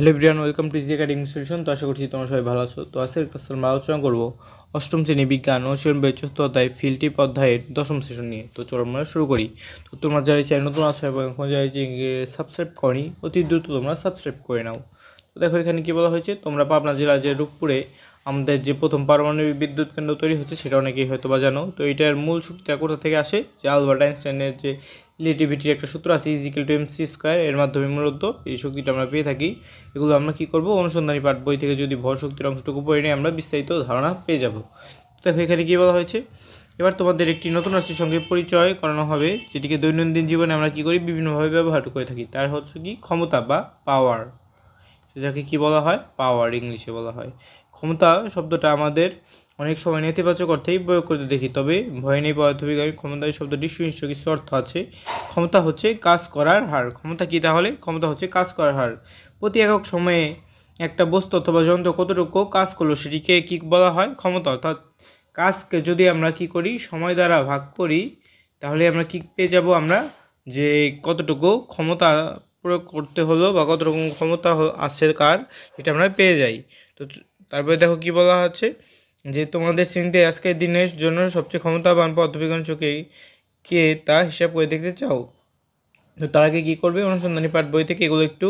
hello Brian welcome to easy academy solution তো আশা করছি তোমরা সবাই ভালো আছো তো আজকের ক্লাসে আমরা আলোচনা করবো অষ্টম শ্রেণী বিজ্ঞান ও শ্রেণী বৈচস্ত অধ্যায় ফিল্ড টিপ অধ্যায়ের দশম সেশন নিয়ে তো চলো আমরা শুরু করি তো তোমরা যারা চ্যানেল নতুন আছো এবং এখন যারা সাবস্ক্রাইব করি অতি দ্রুত তোমরা সাবস্ক্রাইব করে নাও দেখো এখানে কি বলা হয়েছে তোমরা পাবনা জেলার যে রূপপুরে আমাদের যে প্রথম পারমাণবিক বিদ্যুৎ কেন্দ্র তৈরি হচ্ছে সেটা অনেকেই হয়তো বা জানো তো এটার মূল সূত্রটা কোথা থেকে আসে যে আলবার্ট আইনস্টাইনের যে রিলেটিভিটির একটা সূত্র আছে ইজিক্যাল টু এমসি স্কোয়ার এর মাধ্যমে মূলত এই শক্তিটা আমরা পেয়ে থাকি এগুলো আমরা কি করব অনুসন্ধানী পাঠ বই থেকে যদি ভর শক্তির অংশটুকু পড়ে নিয়ে আমরা বিস্তারিত ধারণা পেয়ে যাব দেখো এখানে কী বলা হয়েছে এবার তোমাদের একটি নতুন রাশির সঙ্গে পরিচয় করানো হবে যেটিকে দৈনন্দিন জীবনে আমরা কি করি বিভিন্নভাবে ব্যবহার করে থাকি তার হচ্ছে কি ক্ষমতা বা পাওয়ার যাকে কি বলা হয় পাওয়ার ইংলিশে বলা হয় ক্ষমতা শব্দটা আমাদের অনেক সময় নেতিবাচক অর্থেই প্রয়োগ করতে দেখি তবে ভয় নেই পদার্থবিজ্ঞানী ক্ষমতা এই শব্দটি সুনিশ্চিত কিছু অর্থ আছে ক্ষমতা হচ্ছে কাজ করার হার ক্ষমতা কী তাহলে ক্ষমতা হচ্ছে কাজ করার হার প্রতি একক সময়ে একটা বস্তু অথবা যন্ত্র কতটুকু কাজ করলো সেটিকে কী বলা হয় ক্ষমতা অর্থাৎ কাজকে যদি আমরা কি করি সময় দ্বারা ভাগ করি তাহলে আমরা কী পেয়ে যাব আমরা যে কতটুকু ক্ষমতা প্রয়োগ করতে হলো বা কত রকম ক্ষমতা আছে কার এটা আমরা পেয়ে যাই তো তারপরে দেখো কি বলা হচ্ছে যে তোমাদের শ্রেণীতে আজকের দিনের জন্য সবচেয়ে ক্ষমতাবান পদার্থবিজ্ঞান চোখে কে তা হিসাব করে দেখতে চাও তো তার আগে কী করবে অনুসন্ধানী পাঠ বই থেকে এগুলো একটু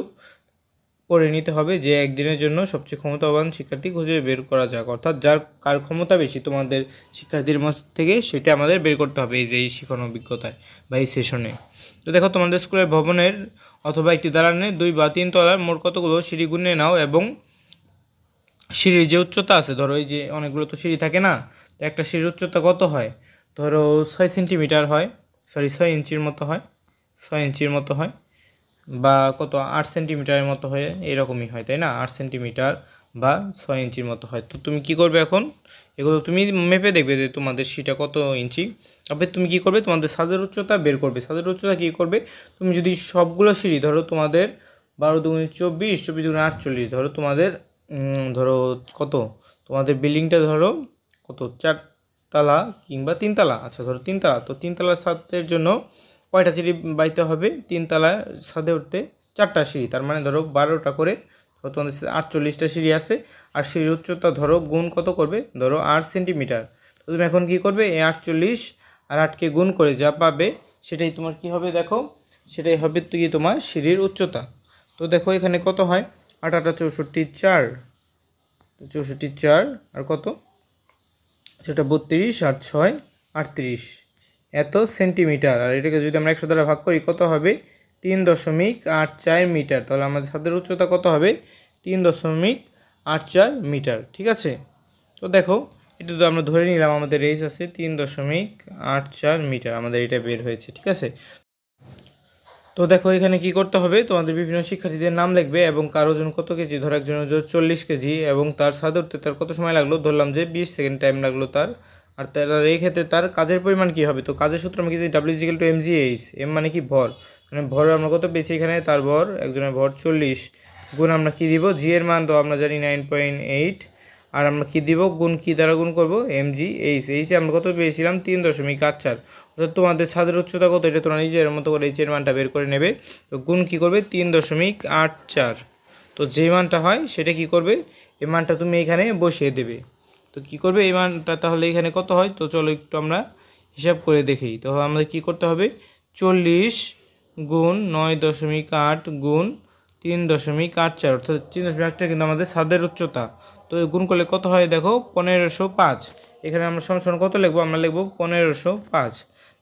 পড়ে নিতে হবে যে একদিনের জন্য সবচেয়ে ক্ষমতাবান শিক্ষার্থী খুঁজে বের করা যাক অর্থাৎ যার কার ক্ষমতা বেশি তোমাদের শিক্ষার্থীর মধ্যে থেকে সেটা আমাদের বের করতে হবে এই যে এই শিখন অভিজ্ঞতায় বা এই সেশনে তো দেখো তোমাদের স্কুলের ভবনের অথবা একটি দালানের দুই বা তিন তলার মোট কতগুলো সিঁড়ি গুনে নাও এবং সিঁড়ির যে উচ্চতা আছে ধরো এই যে অনেকগুলো তো সিঁড়ি থাকে না তো একটা সিঁড়ির উচ্চতা কত হয় ধরো ছয় সেন্টিমিটার হয় সরি ছয় ইঞ্চির মতো হয় ছয় ইঞ্চির মতো হয় বা কত আট সেন্টিমিটারের মতো হয়ে এরকমই হয় তাই না আট সেন্টিমিটার বা ছয় ইঞ্চির মতো হয় তো তুমি কি করবে এখন এগুলো তুমি মেপে দেখবে যে তোমাদের সেটা কত ইঞ্চি তবে তুমি কি করবে তোমাদের সাদের উচ্চতা বের করবে সাদের উচ্চতা কী করবে তুমি যদি সবগুলো সিঁড়ি ধরো তোমাদের বারো দুগুণে চব্বিশ চব্বিশ দুগুণে আটচল্লিশ ধরো তোমাদের ধরো কত তোমাদের বিল্ডিংটা ধরো কত চারতলা কিংবা তিনতলা আচ্ছা ধরো তিনতলা তো তিনতলার ছাদের জন্য কয়টা সিঁড়ি বাইতে হবে তিনতলা ছাদে উঠতে চারটা সিঁড়ি তার মানে ধরো বারোটা করে তোমাদের আটচল্লিশটা সিঁড়ি আছে আর সিঁড়ির উচ্চতা ধরো গুণ কত করবে ধরো আট সেন্টিমিটার তো তুমি এখন কি করবে এই আটচল্লিশ আর আটকে গুণ করে যা পাবে সেটাই তোমার কি হবে দেখো সেটাই হবে তুই তোমার সিঁড়ির উচ্চতা তো দেখো এখানে কত হয় আট আটা চৌষট্টি চার চৌষট্টি চার আর কত সেটা বত্রিশ আর ছয় আটত্রিশ এত সেন্টিমিটার আর এটাকে যদি আমরা একশো দ্বারা ভাগ করি কত হবে তিন দশমিক আট চার মিটার তাহলে আমাদের ছাদের উচ্চতা কত হবে তিন দশমিক আট চার মিটার ঠিক আছে তো দেখো এটা তো আমরা ধরে নিলাম আমাদের রেস আছে তিন দশমিক আট চার মিটার আমাদের এটা বের হয়েছে ঠিক আছে তো দেখো এখানে কি করতে হবে তোমাদের বিভিন্ন শিক্ষার্থীদের নাম লিখবে এবং কার ওজন কত কেজি ধর একজন ওজন চল্লিশ কেজি এবং তার স্বাদ উঠতে তার কত সময় লাগলো ধরলাম যে বিশ সেকেন্ড টাইম লাগলো তার আর তার এই ক্ষেত্রে তার কাজের পরিমাণ কি হবে তো কাজের সূত্র আমি কি W to M G H M মানে কি ভর মানে ভর আমরা কত পেয়েছি এখানে তার ভর একজনের ভর চল্লিশ গুণ আমরা কি দিব জি এর মান তো আমরা জানি নাইন পয়েন্ট এইট আর আমরা কি দিব গুণ কি দ্বারা গুণ করব এম জি এইচ এইচে আমরা কত পেয়েছিলাম তিন দশমিক আট চার অর্থাৎ তোমাদের ছাদের উচ্চতা কত এটা তোমরা নিজের মতো করে এইচের মানটা বের করে নেবে তো গুণ কি করবে তিন দশমিক আট চার তো যে মানটা হয় সেটা কি করবে এই মানটা তুমি এখানে বসিয়ে দেবে তো কি করবে এই মানটা তাহলে এখানে কত হয় তো চলো একটু আমরা হিসাব করে দেখি তো আমাদের কি করতে হবে চল্লিশ গুণ নয় দশমিক আট গুণ তিন দশমিক আট চার অর্থাৎ তিন দশমিক আটটা কিন্তু আমাদের ছাদের উচ্চতা তো গুণ করলে কত হয় দেখো পনেরোশো পাঁচ এখানে আমরা সমস্যা কত লিখবো আমরা লিখবো পনেরোশো পাঁচ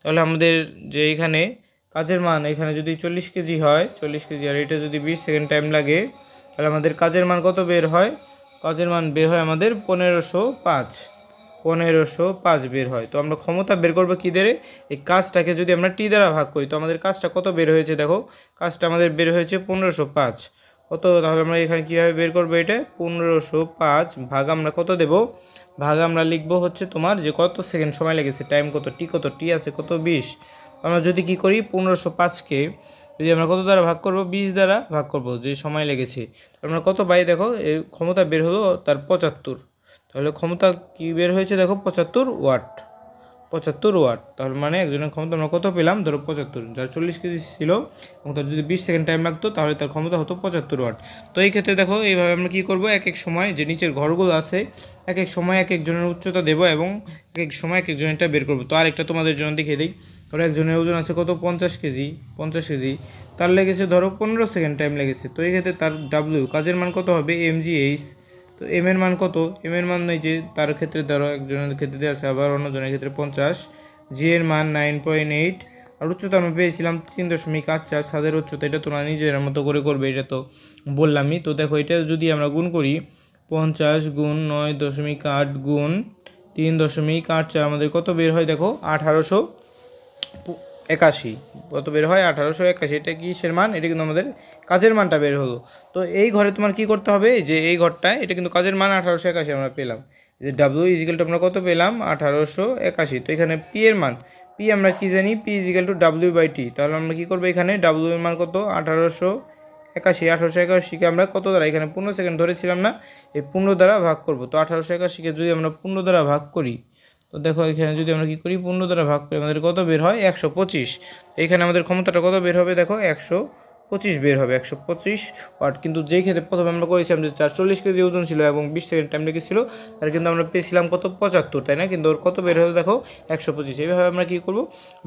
তাহলে আমাদের যে এখানে কাজের মান এখানে যদি চল্লিশ কেজি হয় চল্লিশ কেজি আর এটা যদি বিশ সেকেন্ড টাইম লাগে তাহলে আমাদের কাজের মান কত বের হয় কাজের মান বের হয় আমাদের পনেরোশো পাঁচ পনেরোশো পাঁচ বের হয় তো আমরা ক্ষমতা বের করবো কী দেরে এই কাজটাকে যদি আমরা টি দ্বারা ভাগ করি তো আমাদের কাজটা কত বের হয়েছে দেখো কাজটা আমাদের বের হয়েছে পনেরোশো পাঁচ কত তাহলে আমরা এখানে কীভাবে বের করবো এটা পনেরোশো পাঁচ ভাগ আমরা কত দেব ভাগ আমরা লিখব হচ্ছে তোমার যে কত সেকেন্ড সময় লেগেছে টাইম কত টি কত টি আছে কত বিশ আমরা যদি কি করি পনেরোশো পাঁচকে যদি আমরা কত দ্বারা ভাগ করব বিশ দ্বারা ভাগ করব যে সময় লেগেছে আমরা কত পাই দেখো এই ক্ষমতা বের হলো তার পঁচাত্তর তাহলে ক্ষমতা কী বের হয়েছে দেখো পঁচাত্তর ওয়াট পঁচাত্তর ওয়াট তাহলে মানে একজনের ক্ষমতা আমরা কত পেলাম ধরো পঁচাত্তর যার চল্লিশ কেজি ছিল এবং তার যদি বিশ সেকেন্ড টাইম লাগতো তাহলে তার ক্ষমতা হতো পঁচাত্তর ওয়াট তো এই ক্ষেত্রে দেখো এইভাবে আমরা কী করবো এক এক সময় যে নিচের ঘরগুলো আছে এক এক সময় এক একজনের উচ্চতা দেবো এবং এক এক সময় এক একজনেরটা বের করবো তো আরেকটা তোমাদের জন্য দেখিয়ে দিই ধরো একজনের ওজন আছে কত পঞ্চাশ কেজি পঞ্চাশ কেজি তার লেগেছে ধরো পনেরো সেকেন্ড টাইম লেগেছে তো এই ক্ষেত্রে তার ডাব্লিউ কাজের মান কত হবে এম জি এইচ তো এম এর মান কত এম এর মান নয় যে তার ক্ষেত্রে ধরো একজনের ক্ষেত্রে দেওয়া আছে আবার অন্যজনের ক্ষেত্রে পঞ্চাশ জি এর মান নাইন পয়েন্ট এইট আর উচ্চতা আমরা পেয়েছিলাম তিন দশমিক আট চার সাদের উচ্চতা এটা তোমরা নিজের মতো করে করবে এটা তো বললামই তো দেখো এটা যদি আমরা গুণ করি পঞ্চাশ গুণ নয় দশমিক আট গুণ তিন দশমিক আট চার আমাদের কত বের হয় দেখো আঠারোশো একাশি কত বের হয় আঠারোশো একাশি এটা সের মান এটা কিন্তু আমাদের কাজের মানটা বের হলো তো এই ঘরে তোমার কি করতে হবে যে এই ঘরটায় এটা কিন্তু কাজের মান আঠারোশো একাশি আমরা পেলাম যে ডাব্লু টু আমরা কত পেলাম আঠারোশো একাশি তো এখানে পি এর মান পি আমরা কী জানি P equal to W by T তাহলে আমরা কী করবো এখানে ডাব্লু এর মান কত আঠারোশো একাশি আঠারোশো একাশিকে আমরা কত দ্বারা এখানে পনেরো সেকেন্ড ধরেছিলাম না এই পনেরো দ্বারা ভাগ করব তো আঠারোশো একাশিকে যদি আমরা পনেরো দ্বারা ভাগ করি তো দেখো এখানে যদি আমরা কী করি পূর্ণ দ্বারা ভাগ করি আমাদের কত বের হয় একশো পঁচিশ এখানে আমাদের ক্ষমতাটা কত বের হবে দেখো একশো পঁচিশ বের হবে একশো পঁচিশ ওয়াট কিন্তু যেই ক্ষেত্রে প্রথমে আমরা করেছিলাম যে চারশো কেজি ওজন ছিল এবং বিশ সেকেন্ড টাইম লেগেছিলো তার কিন্তু আমরা পেয়েছিলাম কত পঁচাত্তর তাই না কিন্তু ওর কত বের হবে দেখো একশো পঁচিশ এইভাবে আমরা কী করবো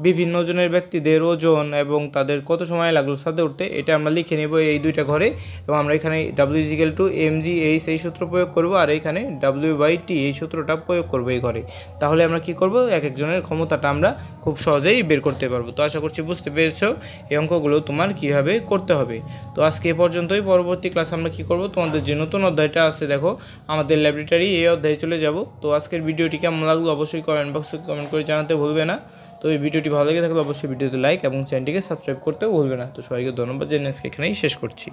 বিভিন্ন ওজনের ব্যক্তিদের ওজন এবং তাদের কত সময় লাগলো সাথে উঠতে এটা আমরা লিখে নেব এই দুইটা ঘরে এবং আমরা এখানে W equal to M G H এই সূত্র প্রয়োগ করব আর এইখানে ডাব্লিউ বাই টি এই সূত্রটা প্রয়োগ করবো এই ঘরে তাহলে আমরা কী করব এক একজনের ক্ষমতাটা আমরা খুব সহজেই বের করতে পারবো তো আশা করছি বুঝতে পেরেছ এই অঙ্কগুলো তোমার কীভাবে করতে হবে তো আজকে এ পর্যন্তই পরবর্তী ক্লাস আমরা কি করব তোমাদের যে নতুন অধ্যায়টা আছে দেখো আমাদের ল্যাবরেটারি এই অধ্যায়ে চলে যাব তো আজকের ভিডিওটি কেমন লাগলো অবশ্যই কমেন্ট বক্সে কমেন্ট করে জানাতে ভুলবে না তো এই ভিডিওটি ভালো লেগে থাকলে অবশ্যই ভিডিওতে লাইক এবং চ্যানেলটিকে সাবস্ক্রাইব করতেও ভুলবে না তো সবাইকে ধন্যবাদ জেনে আজকে এখানেই শেষ করছি